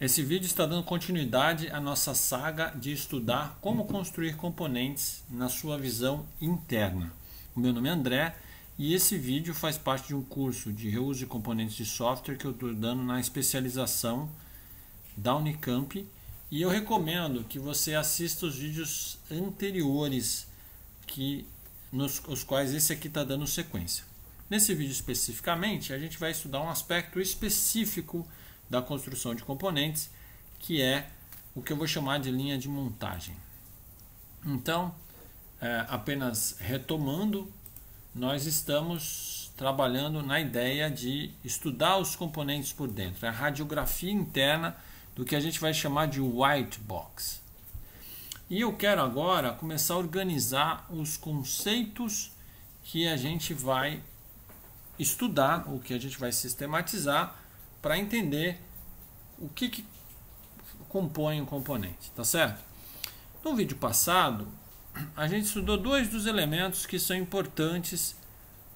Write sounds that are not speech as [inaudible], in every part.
Esse vídeo está dando continuidade à nossa saga de estudar como construir componentes na sua visão interna. O meu nome é André e esse vídeo faz parte de um curso de reuso de componentes de software que eu estou dando na especialização da Unicamp e eu recomendo que você assista os vídeos anteriores que nos os quais esse aqui está dando sequência. Nesse vídeo especificamente, a gente vai estudar um aspecto específico da construção de componentes, que é o que eu vou chamar de linha de montagem. Então, é, apenas retomando, nós estamos trabalhando na ideia de estudar os componentes por dentro, é a radiografia interna do que a gente vai chamar de white box. E eu quero agora começar a organizar os conceitos que a gente vai estudar, o que a gente vai sistematizar para entender o que, que compõe um componente, tá certo? No vídeo passado, a gente estudou dois dos elementos que são importantes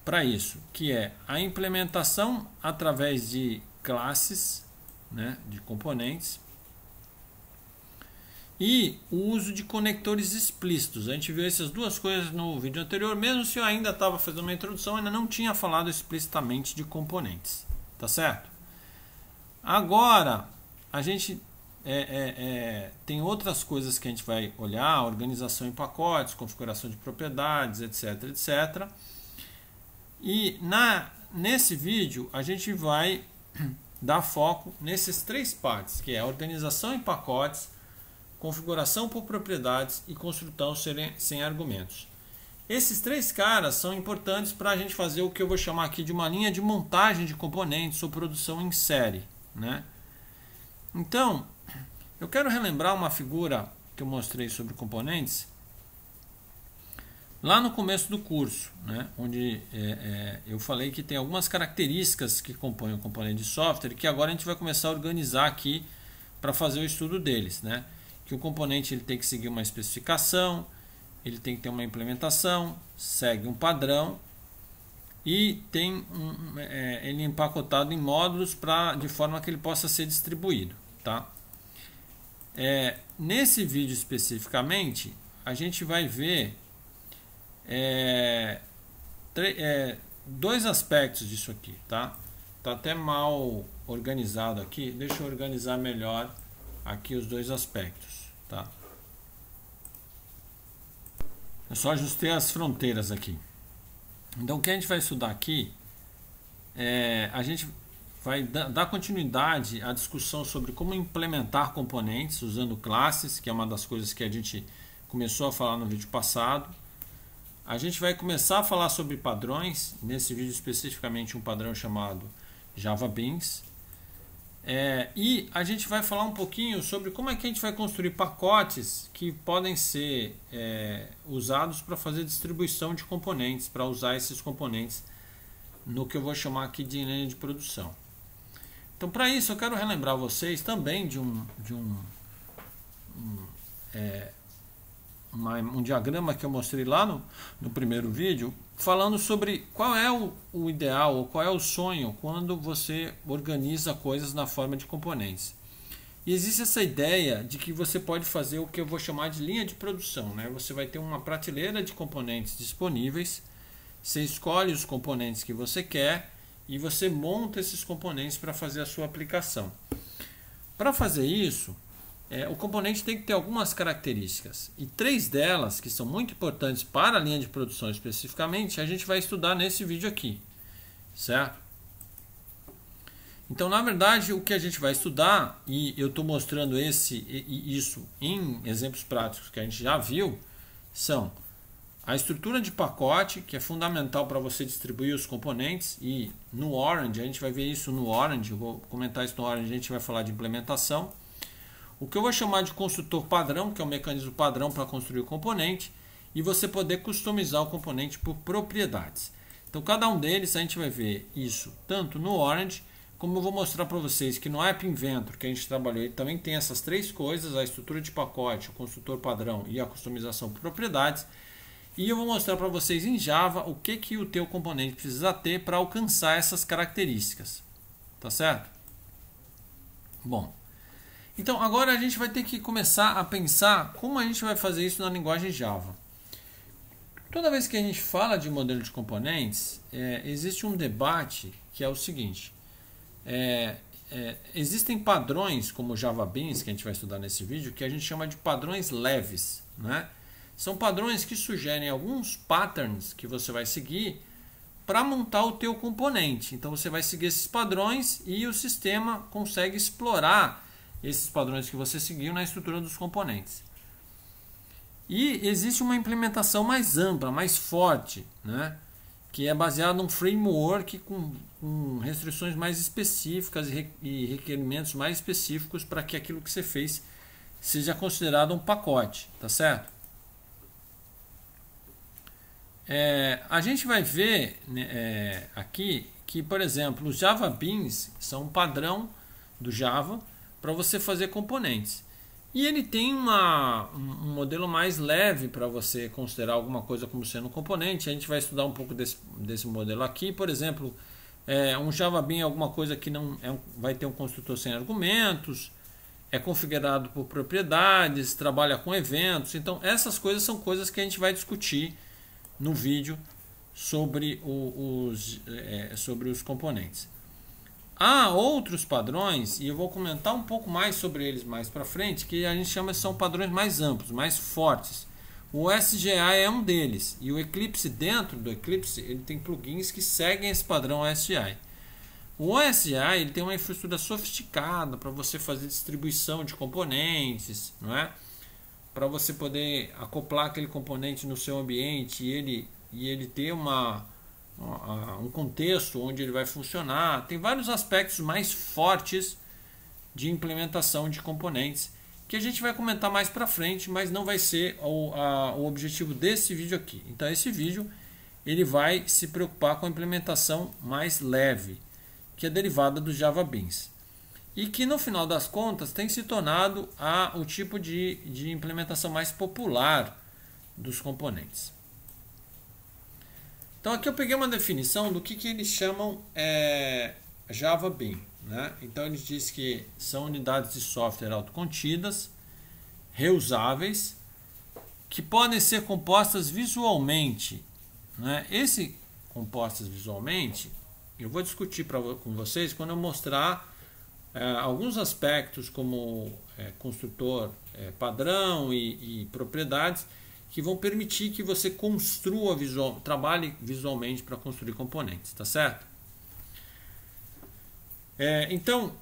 para isso, que é a implementação através de classes, né, de componentes, e o uso de conectores explícitos. A gente viu essas duas coisas no vídeo anterior, mesmo se eu ainda estava fazendo uma introdução, ainda não tinha falado explicitamente de componentes, tá certo? Agora, a gente é, é, é, tem outras coisas que a gente vai olhar, organização em pacotes, configuração de propriedades, etc, etc. E na, nesse vídeo a gente vai [clears throat] dar foco nesses três partes, que é organização em pacotes, configuração por propriedades e construção sem argumentos. Esses três caras são importantes para a gente fazer o que eu vou chamar aqui de uma linha de montagem de componentes ou produção em série. Né? Então, eu quero relembrar uma figura que eu mostrei sobre componentes lá no começo do curso, né? onde é, é, eu falei que tem algumas características que compõem o componente de software que agora a gente vai começar a organizar aqui para fazer o estudo deles. Né? Que o componente ele tem que seguir uma especificação, ele tem que ter uma implementação, segue um padrão e tem um, é, ele é empacotado em módulos para de forma que ele possa ser distribuído, tá? É, nesse vídeo especificamente, a gente vai ver é, é, dois aspectos disso aqui, tá? Tá até mal organizado aqui. Deixa eu organizar melhor aqui os dois aspectos, tá? Eu só ajustei as fronteiras aqui. Então, o que a gente vai estudar aqui é a gente vai dar continuidade à discussão sobre como implementar componentes usando classes, que é uma das coisas que a gente começou a falar no vídeo passado. A gente vai começar a falar sobre padrões, nesse vídeo especificamente um padrão chamado Java Beans. É, e a gente vai falar um pouquinho sobre como é que a gente vai construir pacotes que podem ser é, usados para fazer distribuição de componentes, para usar esses componentes no que eu vou chamar aqui de linha de produção. Então, para isso, eu quero relembrar vocês também de um, de um, um é, uma, um diagrama que eu mostrei lá no, no primeiro vídeo, falando sobre qual é o, o ideal ou qual é o sonho quando você organiza coisas na forma de componentes. E existe essa ideia de que você pode fazer o que eu vou chamar de linha de produção. Né? Você vai ter uma prateleira de componentes disponíveis, você escolhe os componentes que você quer e você monta esses componentes para fazer a sua aplicação. Para fazer isso, é, o componente tem que ter algumas características. E três delas, que são muito importantes para a linha de produção especificamente, a gente vai estudar nesse vídeo aqui. Certo? Então, na verdade, o que a gente vai estudar, e eu estou mostrando esse e isso em exemplos práticos que a gente já viu, são a estrutura de pacote, que é fundamental para você distribuir os componentes, e no Orange, a gente vai ver isso no Orange, vou comentar isso no Orange, a gente vai falar de implementação o que eu vou chamar de construtor padrão, que é o mecanismo padrão para construir o componente, e você poder customizar o componente por propriedades. Então, cada um deles a gente vai ver isso tanto no Orange, como eu vou mostrar para vocês que no App Inventor que a gente trabalhou, ele também tem essas três coisas: a estrutura de pacote, o construtor padrão e a customização por propriedades. E eu vou mostrar para vocês em Java o que, que o teu componente precisa ter para alcançar essas características. Tá certo? Bom, então agora a gente vai ter que começar a pensar como a gente vai fazer isso na linguagem Java. Toda vez que a gente fala de modelo de componentes, é, existe um debate que é o seguinte: é, é, existem padrões como Java Beans que a gente vai estudar nesse vídeo que a gente chama de padrões leves, né? São padrões que sugerem alguns patterns que você vai seguir para montar o teu componente. Então você vai seguir esses padrões e o sistema consegue explorar esses padrões que você seguiu na estrutura dos componentes. E existe uma implementação mais ampla, mais forte, né? que é baseada num framework com, com, restrições mais específicas e requerimentos mais específicos para que aquilo que você fez seja considerado um pacote, tá certo? É, a gente vai ver né, é, aqui que, por exemplo, os Java Beans são um padrão do Java para você fazer componentes. E ele tem uma, um modelo mais leve para você considerar alguma coisa como sendo um componente. A gente vai estudar um pouco desse, desse modelo aqui. Por exemplo, é, um Java Bean é alguma coisa que não é, vai ter um construtor sem argumentos, é configurado por propriedades, trabalha com eventos. Então, essas coisas são coisas que a gente vai discutir no vídeo sobre, o, os, é, sobre os componentes. Há outros padrões, e eu vou comentar um pouco mais sobre eles mais para frente, que a gente chama são padrões mais amplos, mais fortes. O SGA é um deles, e o Eclipse dentro do Eclipse, ele tem plugins que seguem esse padrão SGI. O SGI ele tem uma infraestrutura sofisticada para você fazer distribuição de componentes, não é? Para você poder acoplar aquele componente no seu ambiente e ele e ele ter uma o ah, contexto onde ele vai funcionar, tem vários aspectos mais fortes de implementação de componentes que a gente vai comentar mais para frente, mas não vai ser o, a, o objetivo desse vídeo aqui. Então esse vídeo ele vai se preocupar com a implementação mais leve, que é derivada do Java Beans. E que no final das contas tem se tornado a, o tipo de, de implementação mais popular dos componentes. Então aqui eu peguei uma definição do que, que eles chamam é, Java BIM. Né? Então eles dizem que são unidades de software autocontidas, reusáveis, que podem ser compostas visualmente. Né? Esse compostas visualmente, eu vou discutir pra, com vocês quando eu mostrar é, alguns aspectos como é, construtor é, padrão e, e propriedades que vão permitir que você construa visual, trabalhe visualmente para construir componentes, tá certo? É, então,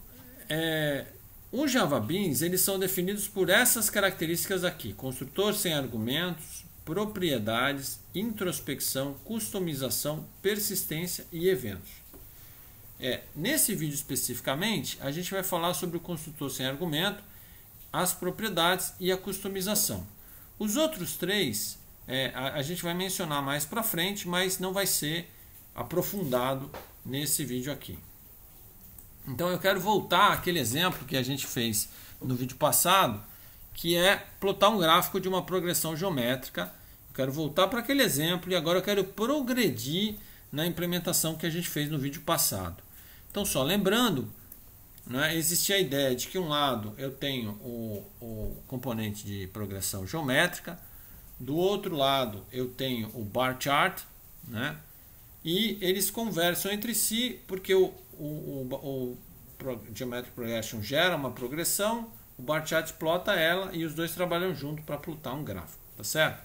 é, os Java Beans eles são definidos por essas características aqui: construtor sem argumentos, propriedades, introspecção, customização, persistência e eventos. É, nesse vídeo especificamente, a gente vai falar sobre o construtor sem argumento, as propriedades e a customização. Os outros três é, a, a, gente vai mencionar mais para frente, mas não vai ser aprofundado nesse vídeo aqui. Então eu quero voltar àquele exemplo que a gente fez no vídeo passado, que é plotar um gráfico de uma progressão geométrica. Eu quero voltar para aquele exemplo e agora eu quero progredir na implementação que a gente fez no vídeo passado. Então só lembrando né, existe a ideia de que um lado eu tenho o, o componente de progressão geométrica, do outro lado eu tenho o bar chart, né, e eles conversam entre si, porque o, o, o, o Geometric Progression gera uma progressão, o bar chart plota ela e os dois trabalham junto para plotar um gráfico, tá certo?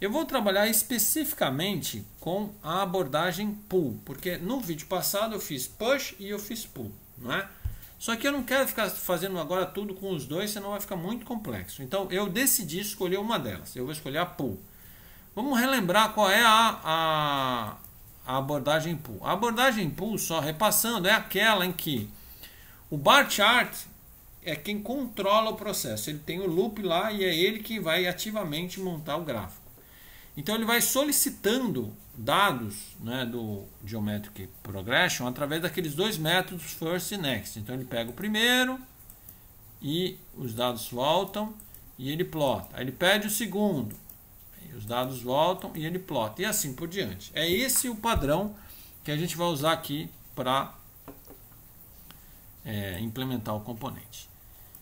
Eu vou trabalhar especificamente com a abordagem pull, porque no vídeo passado eu fiz push e eu fiz pull não é? Só que eu não quero ficar fazendo agora tudo com os dois, senão vai ficar muito complexo. Então eu decidi escolher uma delas. Eu vou escolher a pool. Vamos relembrar qual é a, a, a abordagem pool. A abordagem pool, só repassando, é aquela em que o bar chart é quem controla o processo. Ele tem o loop lá e é ele que vai ativamente montar o gráfico. Então ele vai solicitando dados né, do Geometric Progression através daqueles dois métodos first e next. Então ele pega o primeiro e os dados voltam e ele plota. Aí ele pede o segundo, os dados voltam e ele plota e assim por diante. É esse o padrão que a gente vai usar aqui para é, implementar o componente.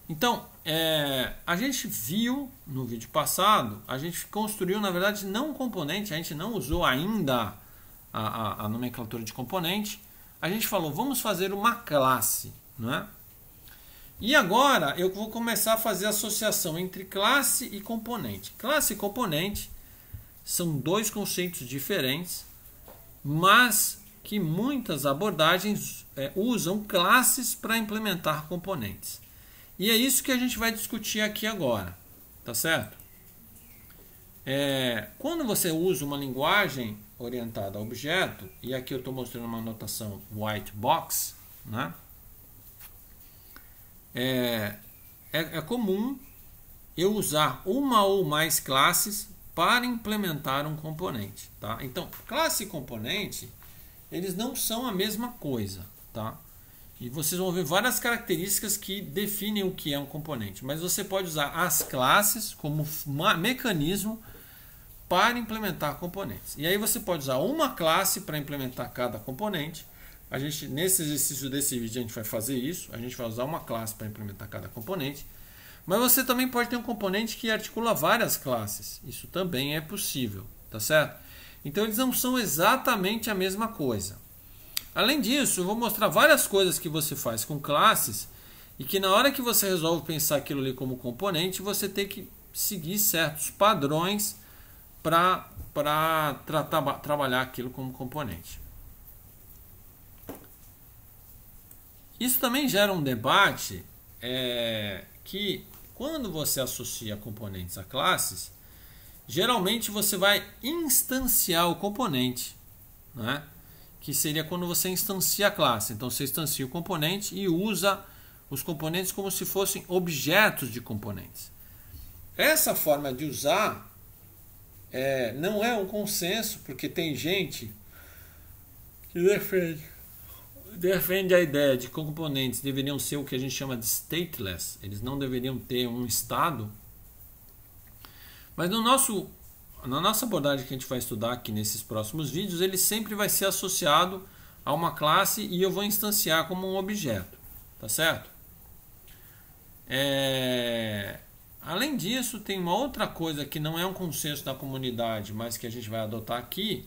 Então é, a gente viu no vídeo passado, a gente construiu, na verdade, não um componente, a gente não usou ainda a, a, a nomenclatura de componente. A gente falou, vamos fazer uma classe, não é? E agora eu vou começar a fazer associação entre classe e componente. Classe e componente são dois conceitos diferentes, mas que muitas abordagens é, usam classes para implementar componentes. E é isso que a gente vai discutir aqui agora, tá certo? É, quando você usa uma linguagem orientada a objeto, e aqui eu estou mostrando uma notação white box, né? É, é, é comum eu usar uma ou mais classes para implementar um componente, tá? Então, classe e componente, eles não são a mesma coisa, tá? E vocês vão ver várias características que definem o que é um componente. Mas você pode usar as classes como mecanismo para implementar componentes. E aí você pode usar uma classe para implementar cada componente. A gente nesse exercício desse vídeo a gente vai fazer isso. A gente vai usar uma classe para implementar cada componente. Mas você também pode ter um componente que articula várias classes. Isso também é possível, tá certo? Então eles não são exatamente a mesma coisa. Além disso, eu vou mostrar várias coisas que você faz com classes e que na hora que você resolve pensar aquilo ali como componente, você tem que seguir certos padrões para tra trabalhar aquilo como componente. Isso também gera um debate é, que quando você associa componentes a classes, geralmente você vai instanciar o componente. Né? que seria quando você instancia a classe. Então você instancia o componente e usa os componentes como se fossem objetos de componentes. Essa forma de usar é, não é um consenso, porque tem gente que defende, defende a ideia de que componentes deveriam ser o que a gente chama de stateless, eles não deveriam ter um estado. Mas no nosso na nossa abordagem que a gente vai estudar aqui nesses próximos vídeos, ele sempre vai ser associado a uma classe e eu vou instanciar como um objeto, tá certo? É... Além disso, tem uma outra coisa que não é um consenso da comunidade, mas que a gente vai adotar aqui,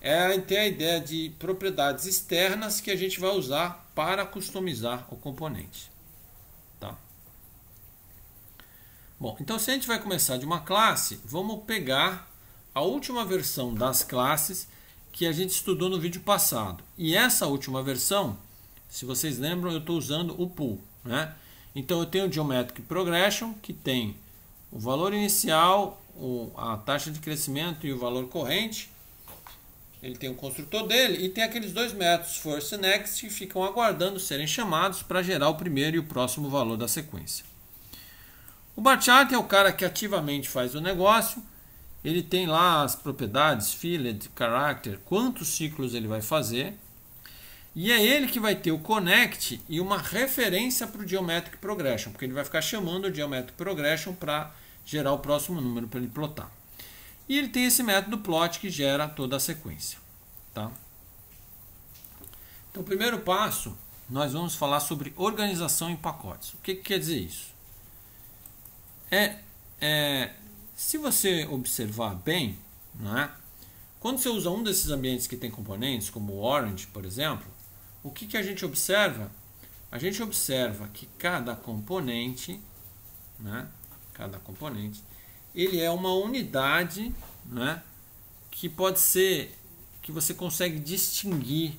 é ter a ideia de propriedades externas que a gente vai usar para customizar o componente. Bom, então se a gente vai começar de uma classe, vamos pegar a última versão das classes que a gente estudou no vídeo passado. E essa última versão, se vocês lembram, eu estou usando o pool. Né? Então eu tenho o Geometric Progression, que tem o valor inicial, a taxa de crescimento e o valor corrente. Ele tem o construtor dele e tem aqueles dois métodos, force e Next, que ficam aguardando serem chamados para gerar o primeiro e o próximo valor da sequência. O bar é o cara que ativamente faz o negócio, ele tem lá as propriedades, filled, character, quantos ciclos ele vai fazer, e é ele que vai ter o connect e uma referência para o geometric progression, porque ele vai ficar chamando o geometric progression para gerar o próximo número para ele plotar. E ele tem esse método plot que gera toda a sequência. Tá? Então, o primeiro passo, nós vamos falar sobre organização em pacotes. O que, que quer dizer isso? É, é, se você observar bem, né, quando você usa um desses ambientes que tem componentes, como o Orange, por exemplo, o que, que a gente observa? A gente observa que cada componente, né, cada componente, ele é uma unidade né, que pode ser que você consegue distinguir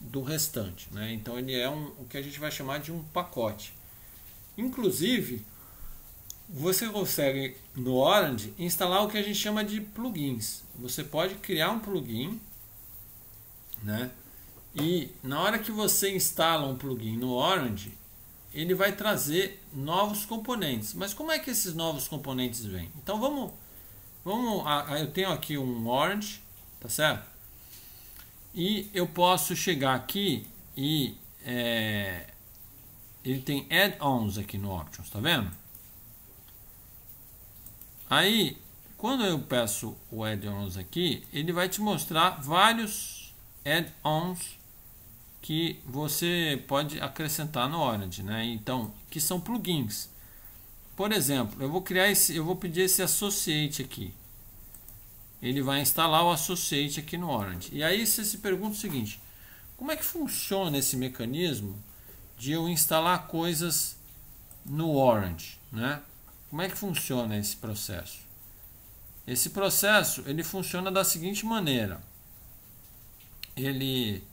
do restante. Né? Então ele é um, o que a gente vai chamar de um pacote. Inclusive, você consegue no Orange instalar o que a gente chama de plugins. Você pode criar um plugin, né? E na hora que você instala um plugin no Orange, ele vai trazer novos componentes. Mas como é que esses novos componentes vêm? Então vamos, vamos. Ah, ah, eu tenho aqui um Orange, tá certo? E eu posso chegar aqui e é, ele tem add-ons aqui no Options, tá vendo? Aí, quando eu peço o add-ons aqui, ele vai te mostrar vários add-ons que você pode acrescentar no Orange, né? Então, que são plugins. Por exemplo, eu vou criar esse, eu vou pedir esse associate aqui. Ele vai instalar o associate aqui no Orange. E aí você se pergunta o seguinte: como é que funciona esse mecanismo de eu instalar coisas no Orange, né? Como é que funciona esse processo? Esse processo ele funciona da seguinte maneira: ele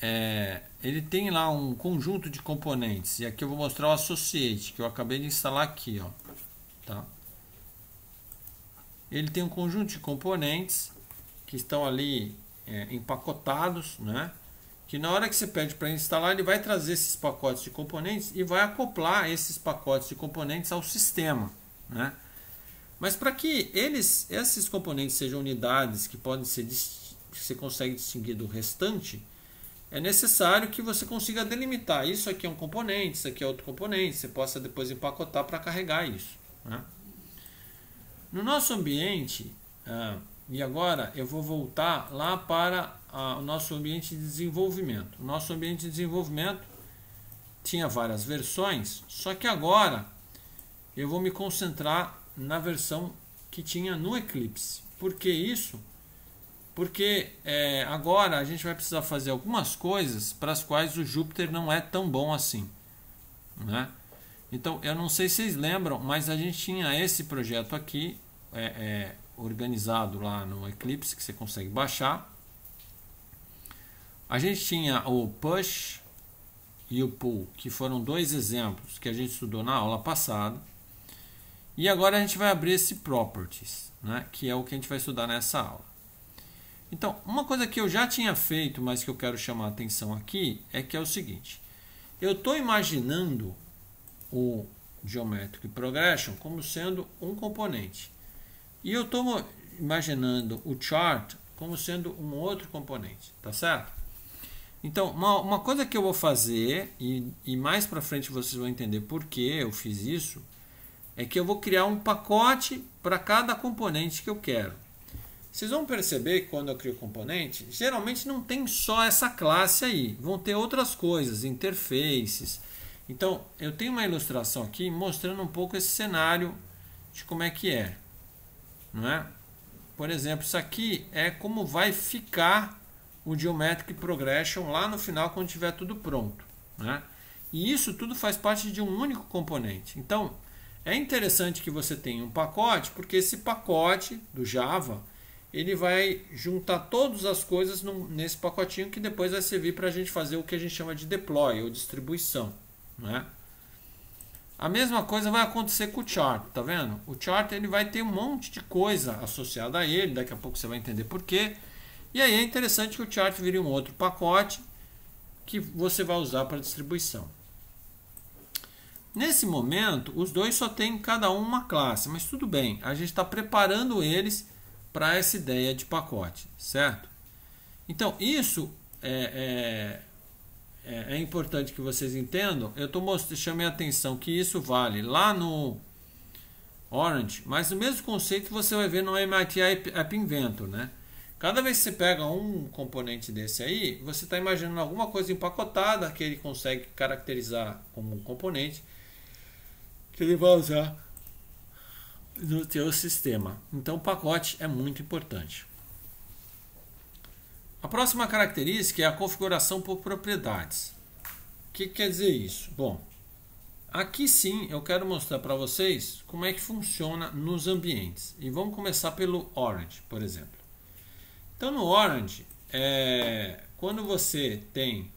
é, ele tem lá um conjunto de componentes e aqui eu vou mostrar o associate que eu acabei de instalar aqui, ó, tá? Ele tem um conjunto de componentes que estão ali é, empacotados, né? que na hora que você pede para instalar, ele vai trazer esses pacotes de componentes e vai acoplar esses pacotes de componentes ao sistema. Né? Mas para que eles, esses componentes sejam unidades que podem ser que você consegue distinguir do restante, é necessário que você consiga delimitar. Isso aqui é um componente, isso aqui é outro componente, você possa depois empacotar para carregar isso. Né? No nosso ambiente, ah, e agora eu vou voltar lá para a, o nosso ambiente de desenvolvimento. O nosso ambiente de desenvolvimento tinha várias versões, só que agora eu vou me concentrar na versão que tinha no Eclipse. Por que isso? Porque é, agora a gente vai precisar fazer algumas coisas para as quais o Júpiter não é tão bom assim. Né? Então, eu não sei se vocês lembram, mas a gente tinha esse projeto aqui, é, é, organizado lá no Eclipse, que você consegue baixar. A gente tinha o push e o pull, que foram dois exemplos que a gente estudou na aula passada. E agora a gente vai abrir esse properties, né, que é o que a gente vai estudar nessa aula. Então, uma coisa que eu já tinha feito, mas que eu quero chamar a atenção aqui, é que é o seguinte. Eu estou imaginando o Geometric Progression como sendo um componente. E eu estou imaginando o chart como sendo um outro componente, tá certo? Então, uma, uma coisa que eu vou fazer, e, e mais para frente vocês vão entender por que eu fiz isso, é que eu vou criar um pacote para cada componente que eu quero. Vocês vão perceber que quando eu crio componente, geralmente não tem só essa classe aí, vão ter outras coisas, interfaces. Então, eu tenho uma ilustração aqui mostrando um pouco esse cenário de como é que é, não é? Por exemplo, isso aqui é como vai ficar o Geometric Progression lá no final quando tiver tudo pronto. Né? E isso tudo faz parte de um único componente. Então, é interessante que você tenha um pacote, porque esse pacote do Java, ele vai juntar todas as coisas num, nesse pacotinho que depois vai servir para a gente fazer o que a gente chama de deploy ou distribuição. Né? A mesma coisa vai acontecer com o chart, tá vendo? O chart ele vai ter um monte de coisa associada a ele, daqui a pouco você vai entender por quê. E aí é interessante que o chart vire um outro pacote que você vai usar para distribuição. Nesse momento, os dois só têm cada um uma classe, mas tudo bem, a gente está preparando eles para essa ideia de pacote, certo? Então, isso é, é, é, é importante que vocês entendam. Eu tô chamei a atenção que isso vale lá no Orange, mas o mesmo conceito você vai ver no MIT App Inventor, né? Cada vez que você pega um componente desse aí, você está imaginando alguma coisa empacotada que ele consegue caracterizar como um componente que ele vai usar no teu sistema. Então, o pacote é muito importante. A próxima característica é a configuração por propriedades. O que quer dizer isso? Bom, aqui sim eu quero mostrar para vocês como é que funciona nos ambientes. E vamos começar pelo Orange, por exemplo. Então no Orange, é, quando você tem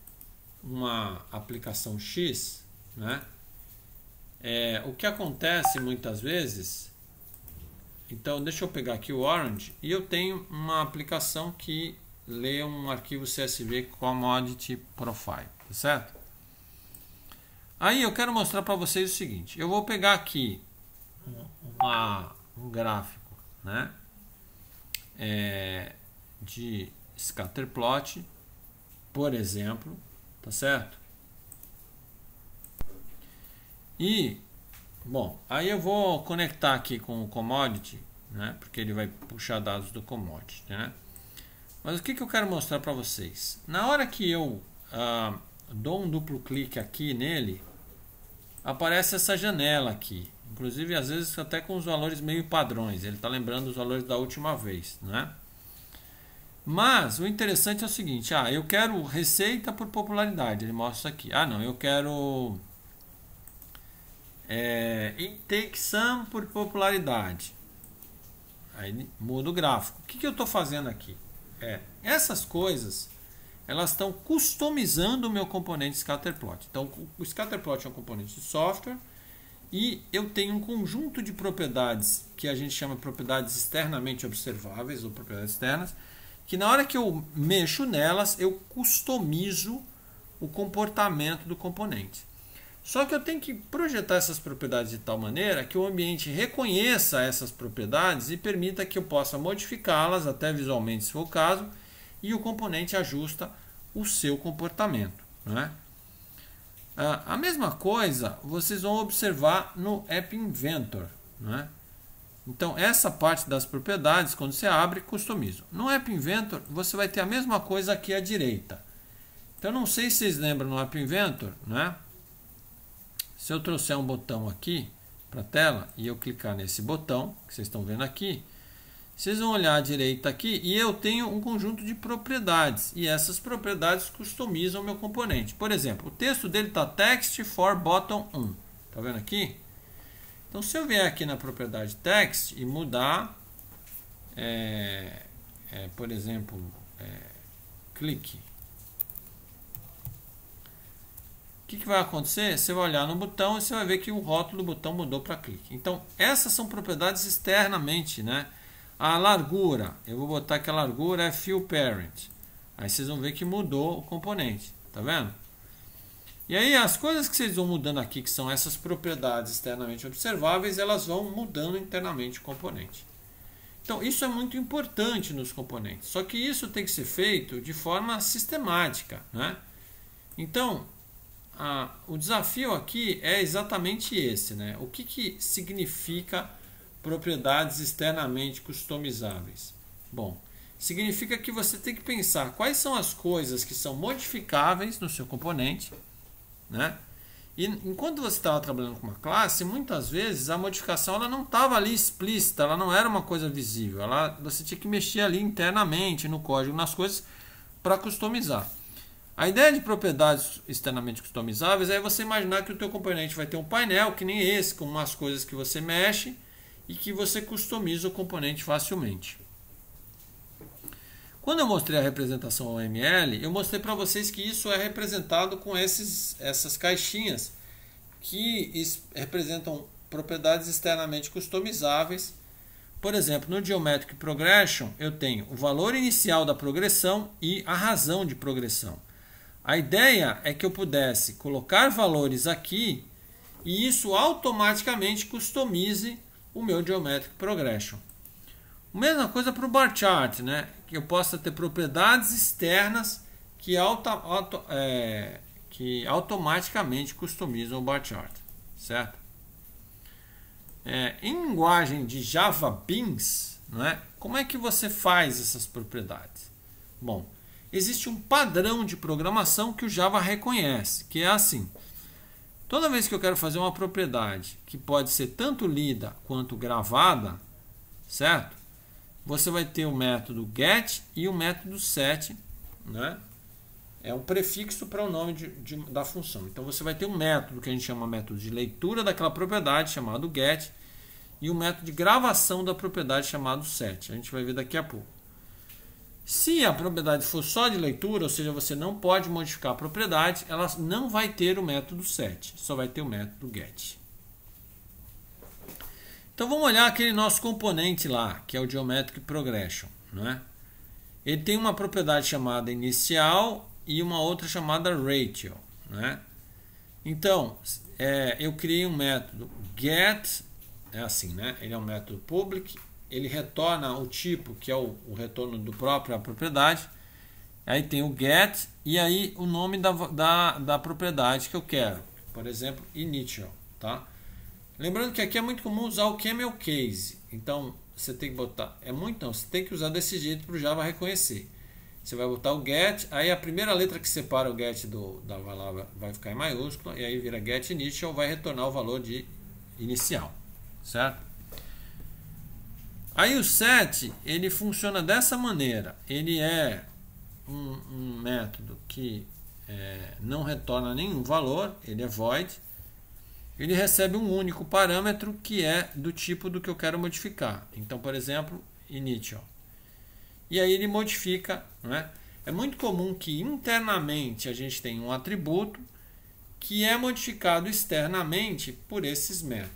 uma aplicação X, né, é, o que acontece muitas vezes. Então deixa eu pegar aqui o Orange e eu tenho uma aplicação que lê um arquivo CSV Commodity Profile, tá certo? Aí eu quero mostrar para vocês o seguinte, eu vou pegar aqui uma, um gráfico, né? É, de scatterplot, por exemplo, tá certo? E, bom, aí eu vou conectar aqui com o commodity, né? Porque ele vai puxar dados do commodity, né? Mas o que, que eu quero mostrar para vocês? Na hora que eu ah, dou um duplo clique aqui nele, aparece essa janela aqui. Inclusive, às vezes, até com os valores meio padrões. Ele está lembrando os valores da última vez, né? Mas o interessante é o seguinte: ah, eu quero receita por popularidade. Ele mostra aqui. Ah, não, eu quero é, por popularidade. Aí muda o gráfico. O que, que eu estou fazendo aqui? É, essas coisas elas estão customizando o meu componente scatterplot. Então, o scatterplot é um componente de software e eu tenho um conjunto de propriedades que a gente chama de propriedades externamente observáveis ou propriedades externas que na hora que eu mexo nelas, eu customizo o comportamento do componente. Só que eu tenho que projetar essas propriedades de tal maneira que o ambiente reconheça essas propriedades e permita que eu possa modificá-las, até visualmente se for o caso, e o componente ajusta o seu comportamento. Né? a mesma coisa vocês vão observar no App Inventor. Né? Então, essa parte das propriedades, quando você abre, customiza. No App Inventor, você vai ter a mesma coisa aqui à direita. Então, não sei se vocês lembram no App Inventor, né? Se eu trouxer um botão aqui para a tela e eu clicar nesse botão que vocês estão vendo aqui, vocês vão olhar à direita aqui e eu tenho um conjunto de propriedades. E essas propriedades customizam o meu componente. Por exemplo, o texto dele está text for Button 1. Está vendo aqui? Então, se eu vier aqui na propriedade text e mudar, é, é, por exemplo, é, clique, o que, que vai acontecer? Você vai olhar no botão e você vai ver que o rótulo do botão mudou para clique. Então, essas são propriedades externamente, né? A largura, eu vou botar que a largura é fill parent. Aí vocês vão ver que mudou o componente, tá vendo? E aí as coisas que vocês vão mudando aqui, que são essas propriedades externamente observáveis, elas vão mudando internamente o componente. Então isso é muito importante nos componentes, só que isso tem que ser feito de forma sistemática. Né? Então a, o desafio aqui é exatamente esse, né? o que, que significa propriedades externamente customizáveis? Bom, significa que você tem que pensar quais são as coisas que são modificáveis no seu componente, né? E enquanto você estava trabalhando com uma classe, muitas vezes a modificação ela não estava ali explícita, ela não era uma coisa visível. Ela, você tinha que mexer ali internamente no código, nas coisas, para customizar. A ideia de propriedades externamente customizáveis é você imaginar que o teu componente vai ter um painel que nem esse, com umas coisas que você mexe e que você customiza o componente facilmente. Quando eu mostrei a representação OML, eu mostrei para vocês que isso é representado com esses, essas caixinhas que representam propriedades externamente customizáveis. Por exemplo, no Geometric Progression, eu tenho o valor inicial da progressão e a razão de progressão. A ideia é que eu pudesse colocar valores aqui e isso automaticamente customize o meu Geometric Progression. Mesma coisa para o bar chart, né? Que eu possa ter propriedades externas que, auto, auto, é, que automaticamente customizam o bar chart, certo? É, em linguagem de Java Beans, né? Como é que você faz essas propriedades? Bom, existe um padrão de programação que o Java reconhece, que é assim. Toda vez que eu quero fazer uma propriedade que pode ser tanto lida quanto gravada, certo? você vai ter o método get e o método set, né? É um prefixo para o nome de, de, da função. Então você vai ter um método que a gente chama método de leitura daquela propriedade chamado get e o um método de gravação da propriedade chamado set. A gente vai ver daqui a pouco. Se a propriedade for só de leitura, ou seja, você não pode modificar a propriedade, ela não vai ter o método set, só vai ter o método get. Então vamos olhar aquele nosso componente lá, que é o Geometric Progression. Né? Ele tem uma propriedade chamada inicial e uma outra chamada ratio. Né? Então, é, eu criei um método get, é assim, né? ele é um método public, ele retorna o tipo, que é o, o retorno do próprio propriedade, aí tem o get e aí o nome da, da, da propriedade que eu quero, por exemplo, initial. Tá? Lembrando que aqui é muito comum usar o camel case. Então você tem que botar. É muito não, você tem que usar desse jeito para o Java reconhecer. Você vai botar o get, aí a primeira letra que separa o get do, da palavra vai ficar em maiúsculo, e aí vira get initial, vai retornar o valor de inicial, certo? Aí o set ele funciona dessa maneira. Ele é um, um método que é, não retorna nenhum valor, ele é void ele recebe um único parâmetro que é do tipo do que eu quero modificar. Então, por exemplo, initial. E aí ele modifica. Né? É muito comum que internamente a gente tenha um atributo que é modificado externamente por esses métodos.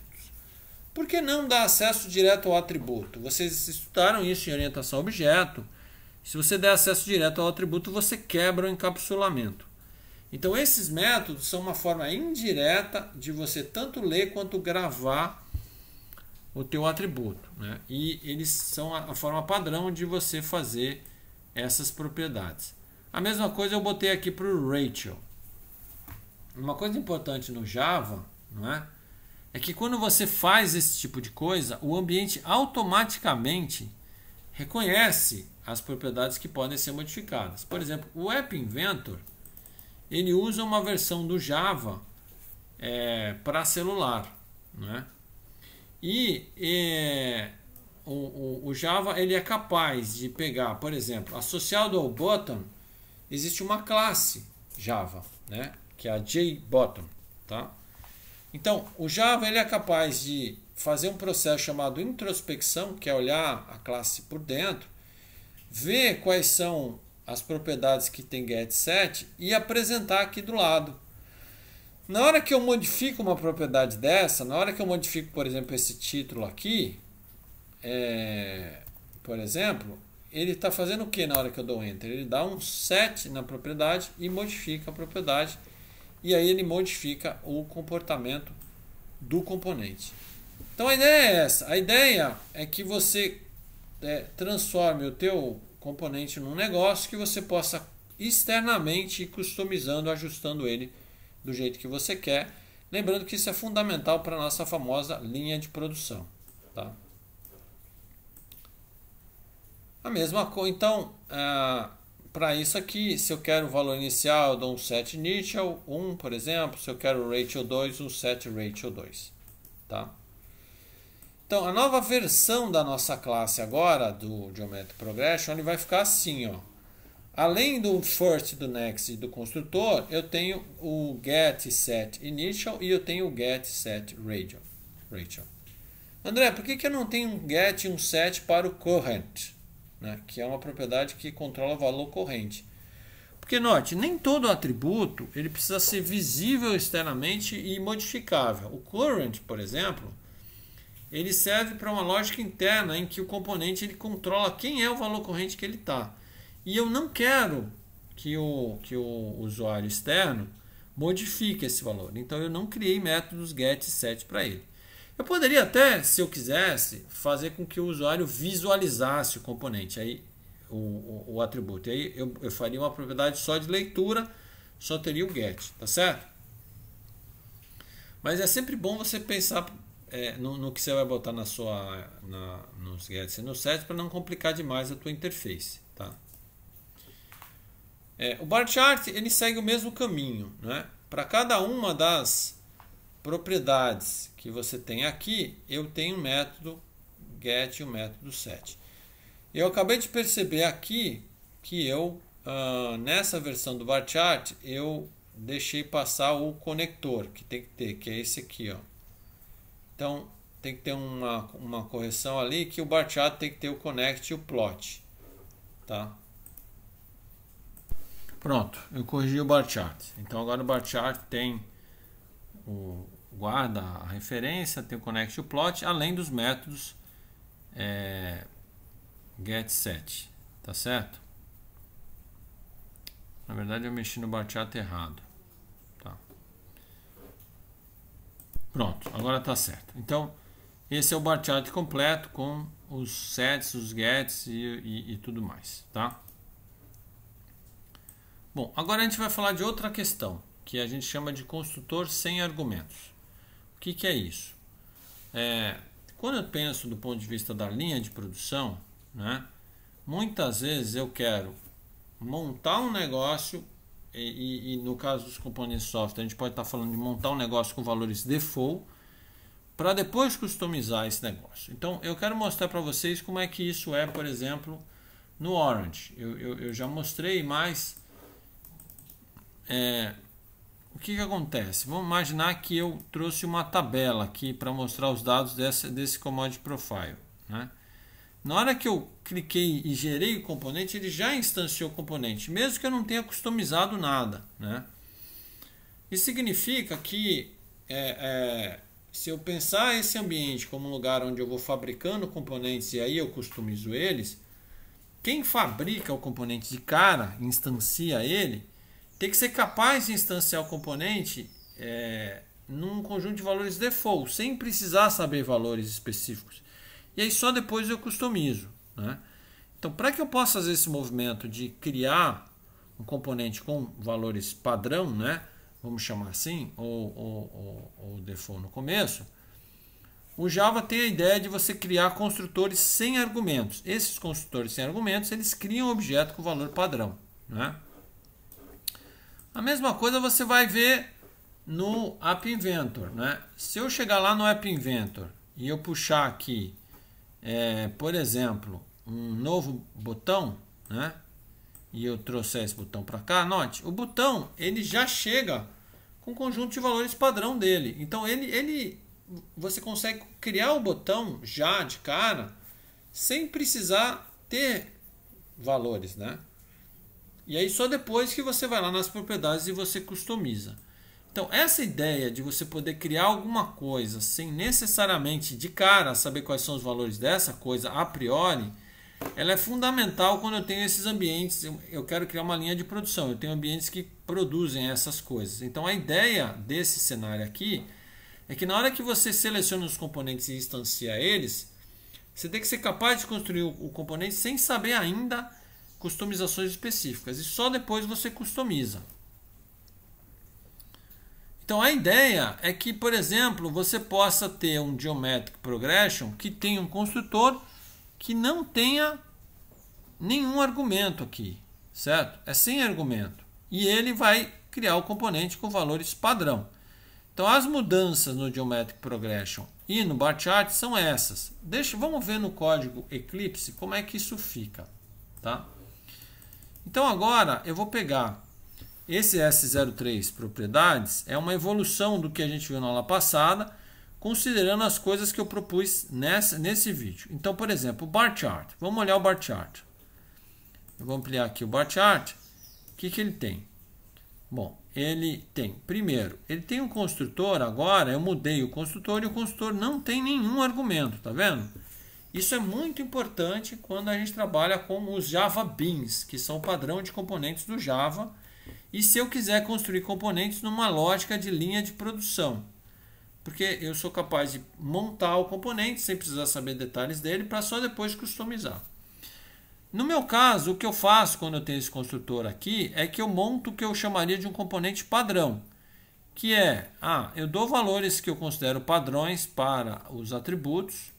Por que não dar acesso direto ao atributo? Vocês estudaram isso em orientação a objeto. Se você der acesso direto ao atributo, você quebra o encapsulamento. Então, esses métodos são uma forma indireta de você tanto ler quanto gravar o teu atributo. Né? E eles são a, forma padrão de você fazer essas propriedades. A mesma coisa eu botei aqui para o Rachel. Uma coisa importante no Java não é? é que quando você faz esse tipo de coisa, o ambiente automaticamente reconhece as propriedades que podem ser modificadas. Por exemplo, o App Inventor ele usa uma versão do Java é, para celular, né? E é, o, o, o, Java ele é capaz de pegar, por exemplo, associado ao button existe uma classe Java, né? Que é a JButton, tá? Então o Java ele é capaz de fazer um processo chamado introspecção, que é olhar a classe por dentro, ver quais são as propriedades que tem get set e apresentar aqui do lado. Na hora que eu modifico uma propriedade dessa, na hora que eu modifico, por exemplo, esse título aqui, é, por exemplo, ele está fazendo o que na hora que eu dou enter? Ele dá um set na propriedade e modifica a propriedade e aí ele modifica o comportamento do componente. Então a ideia é essa. A ideia é que você é, transforme o teu componente num negócio que você possa externamente ir customizando, ajustando ele do jeito que você quer. Lembrando que isso é fundamental para a nossa famosa linha de produção. Tá? A mesma coisa, então, ah, é, para isso aqui, se eu quero o valor inicial, eu dou um set initial 1, por exemplo. Se eu quero o ratio 2, um set ratio 2. Tá? Então, a nova versão da nossa classe agora, do Geometric Progression, ele vai ficar assim, ó. Além do first, do next e do construtor, eu tenho o get set initial e eu tenho o get set radial. radial. André, por que, que eu não tenho um get e um set para o current? Né? Que é uma propriedade que controla o valor corrente. Porque note, nem todo atributo ele precisa ser visível externamente e modificável. O current, por exemplo, ele serve para uma lógica interna em que o componente ele controla quem é o valor corrente que ele está. E eu não quero que o, que o usuário externo modifique esse valor. Então eu não criei métodos get e set para ele. Eu poderia até, se eu quisesse, fazer com que o usuário visualizasse o componente, aí o, o, o atributo. Aí eu, eu faria uma propriedade só de leitura, só teria o get, tá certo? Mas é sempre bom você pensar é, no, no, que você vai botar na sua, na, nos e no set para não complicar demais a tua interface. Tá? É, o bar chart ele segue o mesmo caminho. Né? Para cada uma das propriedades que você tem aqui, eu tenho um método get e um método set. Eu acabei de perceber aqui que eu, ah, nessa versão do bar chart, eu deixei passar o conector que tem que ter, que é esse aqui. Ó. Então tem que ter uma, uma correção ali que o bar chart tem que ter o connect e o plot. Tá? Pronto, eu corrigi o bar chart. Então agora o bar chart tem o guarda a referência, tem o connect e o plot, além dos métodos é, get set, tá certo? Na verdade eu mexi no bar chart errado. Pronto, agora está certo. Então, esse é o bar chart completo com os sets, os gets e, e, e tudo mais, tá? Bom, agora a gente vai falar de outra questão, que a gente chama de construtor sem argumentos. O que, que é isso? É, quando eu penso do ponto de vista da linha de produção, né, muitas vezes eu quero montar um negócio e, e, no caso dos componentes software, a gente pode estar tá falando de montar um negócio com valores default para depois customizar esse negócio. Então, eu quero mostrar para vocês como é que isso é, por exemplo, no Orange. Eu, eu, eu já mostrei, mas é, o que, que acontece? Vamos imaginar que eu trouxe uma tabela aqui para mostrar os dados desse, desse commodity profile. Né? Na hora que eu cliquei e gerei o componente, ele já instanciou o componente, mesmo que eu não tenha customizado nada. Né? Isso significa que é, é, se eu pensar esse ambiente como um lugar onde eu vou fabricando componentes e aí eu customizo eles, quem fabrica o componente de cara, instancia ele, tem que ser capaz de instanciar o componente é, num conjunto de valores default, sem precisar saber valores específicos. E aí só depois eu customizo. Né? Então, para que eu possa fazer esse movimento de criar um componente com valores padrão, né? vamos chamar assim, ou, ou, ou, ou default no começo, o Java tem a ideia de você criar construtores sem argumentos. Esses construtores sem argumentos, eles criam um objeto com valor padrão. Né? A mesma coisa você vai ver no App Inventor. Né? Se eu chegar lá no App Inventor e eu puxar aqui é, por exemplo, um novo botão, né? E eu trouxer esse botão para cá, note, o botão ele já chega com o conjunto de valores padrão dele. Então ele, ele, você consegue criar o botão já de cara sem precisar ter valores, né? E aí só depois que você vai lá nas propriedades e você customiza. Então, essa ideia de você poder criar alguma coisa sem necessariamente de cara saber quais são os valores dessa coisa a priori, ela é fundamental quando eu tenho esses ambientes. Eu quero criar uma linha de produção, eu tenho ambientes que produzem essas coisas. Então, a ideia desse cenário aqui é que na hora que você seleciona os componentes e instancia eles, você tem que ser capaz de construir o componente sem saber ainda customizações específicas e só depois você customiza. Então a ideia é que, por exemplo, você possa ter um geometric progression que tenha um construtor que não tenha nenhum argumento aqui, certo? É sem argumento. E ele vai criar o componente com valores padrão. Então as mudanças no geometric progression e no bar chart são essas. Deixa, vamos ver no código Eclipse como é que isso fica, tá? Então agora eu vou pegar esse S03 propriedades é uma evolução do que a gente viu na aula passada, considerando as coisas que eu propus nessa, nesse vídeo. Então, por exemplo, o bar chart. Vamos olhar o bar chart. Eu vou ampliar aqui o bar chart. O que, que ele tem? Bom, ele tem, primeiro, ele tem um construtor agora, eu mudei o construtor e o construtor não tem nenhum argumento, tá vendo? Isso é muito importante quando a gente trabalha com os Java Beans, que são o padrão de componentes do Java, e se eu quiser construir componentes numa lógica de linha de produção, porque eu sou capaz de montar o componente sem precisar saber detalhes dele para só depois customizar. No meu caso, o que eu faço quando eu tenho esse construtor aqui é que eu monto o que eu chamaria de um componente padrão, que é, ah, eu dou valores que eu considero padrões para os atributos,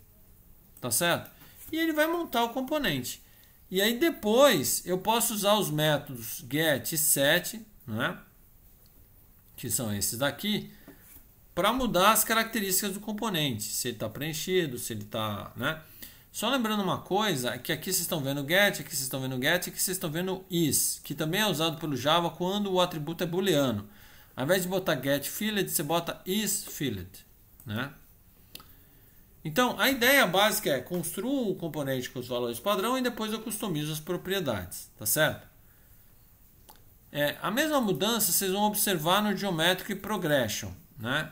tá certo? E ele vai montar o componente. E aí depois eu posso usar os métodos get e set, né? que são esses daqui, para mudar as características do componente, se ele está preenchido, se ele está... Né? Só lembrando uma coisa, é que aqui vocês estão vendo get, aqui vocês estão vendo get, aqui vocês estão vendo is, que também é usado pelo Java quando o atributo é booleano. Ao invés de botar get filled, você bota is filled, né? Então, a ideia básica é construo o componente com os valores padrão e depois eu customizo as propriedades, tá certo? É, a mesma mudança vocês vão observar no Geometric Progression, né?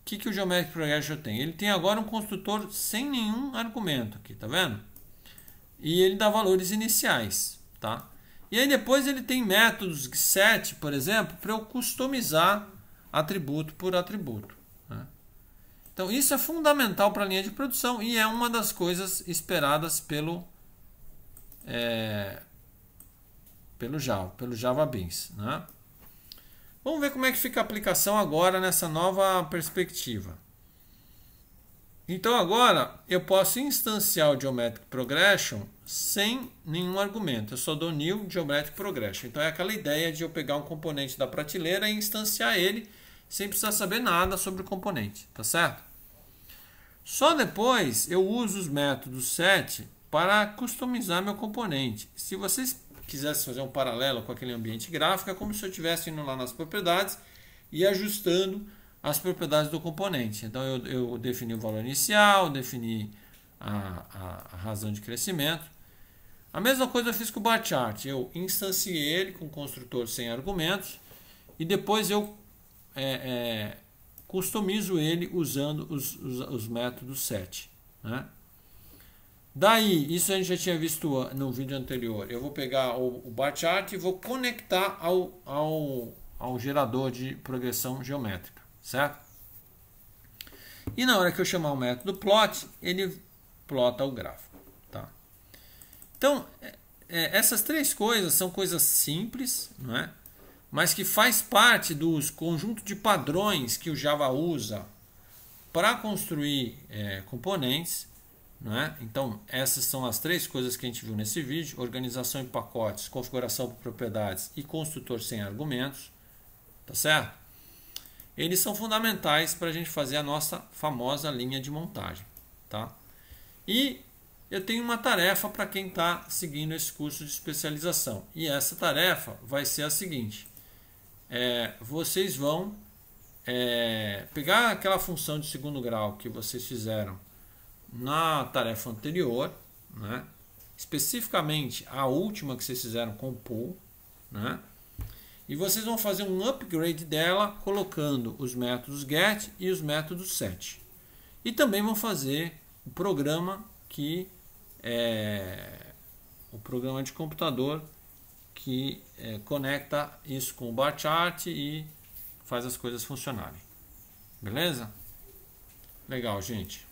O que, que o Geometric Progression tem? Ele tem agora um construtor sem nenhum argumento aqui, tá vendo? E ele dá valores iniciais, tá? E aí depois ele tem métodos set, por exemplo, para eu customizar atributo por atributo. Então isso é fundamental para a linha de produção e é uma das coisas esperadas pelo é, pelo Java, pelo Java Beans, né? Vamos ver como é que fica a aplicação agora nessa nova perspectiva. Então agora eu posso instanciar o Geometric Progression sem nenhum argumento. Eu só dou new Geometric Progression. Então é aquela ideia de eu pegar um componente da prateleira e instanciar ele sem precisar saber nada sobre o componente, tá certo? Só depois eu uso os métodos set para customizar meu componente. Se vocês quisessem fazer um paralelo com aquele ambiente gráfico, é como se eu estivesse indo lá nas propriedades e ajustando as propriedades do componente. Então eu, eu defini o valor inicial, defini a, a, a, razão de crescimento. A mesma coisa eu fiz com o bar chart. Eu instanciei ele com o construtor sem argumentos e depois eu é, é, customizo ele usando os, os, os métodos set. Né? Daí, isso a gente já tinha visto no vídeo anterior. Eu vou pegar o, o bar chart e vou conectar ao, ao, ao gerador de progressão geométrica, certo? E na hora que eu chamar o método plot, ele plota o gráfico. Tá? Então, é, é essas três coisas são coisas simples, não é? mas que faz parte dos conjunto de padrões que o Java usa para construir é, componentes. Né? Então, essas são as três coisas que a gente viu nesse vídeo: organização em pacotes, configuração por propriedades e construtor sem argumentos. Tá certo? Eles são fundamentais para a gente fazer a nossa famosa linha de montagem. Tá? E eu tenho uma tarefa para quem está seguindo esse curso de especialização. E essa tarefa vai ser a seguinte: é, vocês vão é, pegar aquela função de segundo grau que vocês fizeram na tarefa anterior, né? especificamente a última que vocês fizeram com o pool, né? e vocês vão fazer um upgrade dela colocando os métodos get e os métodos set. E também vão fazer o programa que é, o programa de computador que é, conecta isso com o bar chart e faz as coisas funcionarem. Beleza? Legal, gente.